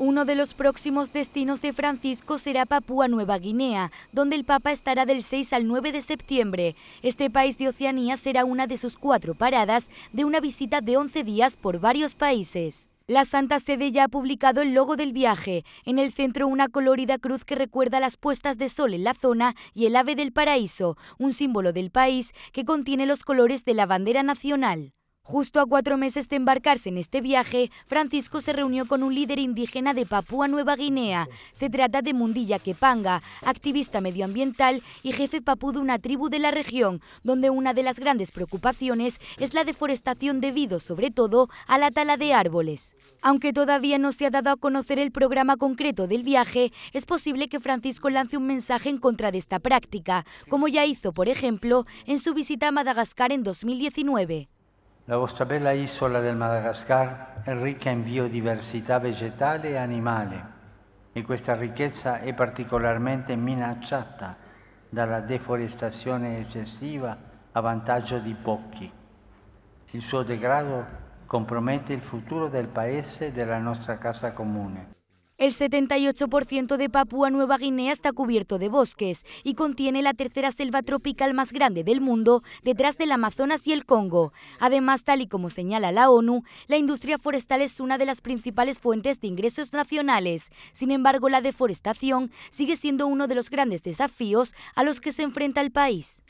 Uno de los próximos destinos de Francisco será Papúa Nueva Guinea, donde el Papa estará del 6 al 9 de septiembre. Este país de Oceanía será una de sus cuatro paradas de una visita de 11 días por varios países. La Santa Sede ya ha publicado el logo del viaje. En el centro una colorida cruz que recuerda las puestas de sol en la zona y el ave del paraíso, un símbolo del país que contiene los colores de la bandera nacional. Justo a cuatro meses de embarcarse en este viaje, Francisco se reunió con un líder indígena de Papúa Nueva Guinea. Se trata de Mundilla Kepanga, activista medioambiental y jefe papú de una tribu de la región, donde una de las grandes preocupaciones es la deforestación debido sobre todo a la tala de árboles. Aunque todavía no se ha dado a conocer el programa concreto del viaje, es posible que Francisco lance un mensaje en contra de esta práctica, como ya hizo, por ejemplo, en su visita a Madagascar en 2019. La vostra bella isola del Madagascar è ricca in biodiversità vegetale e animale e questa ricchezza è particolarmente minacciata dalla deforestazione eccessiva a vantaggio di pochi. Il suo degrado compromette il futuro del paese e della nostra casa comune. El 78% de Papúa Nueva Guinea está cubierto de bosques y contiene la tercera selva tropical más grande del mundo, detrás del Amazonas y el Congo. Además, tal y como señala la ONU, la industria forestal es una de las principales fuentes de ingresos nacionales. Sin embargo, la deforestación sigue siendo uno de los grandes desafíos a los que se enfrenta el país.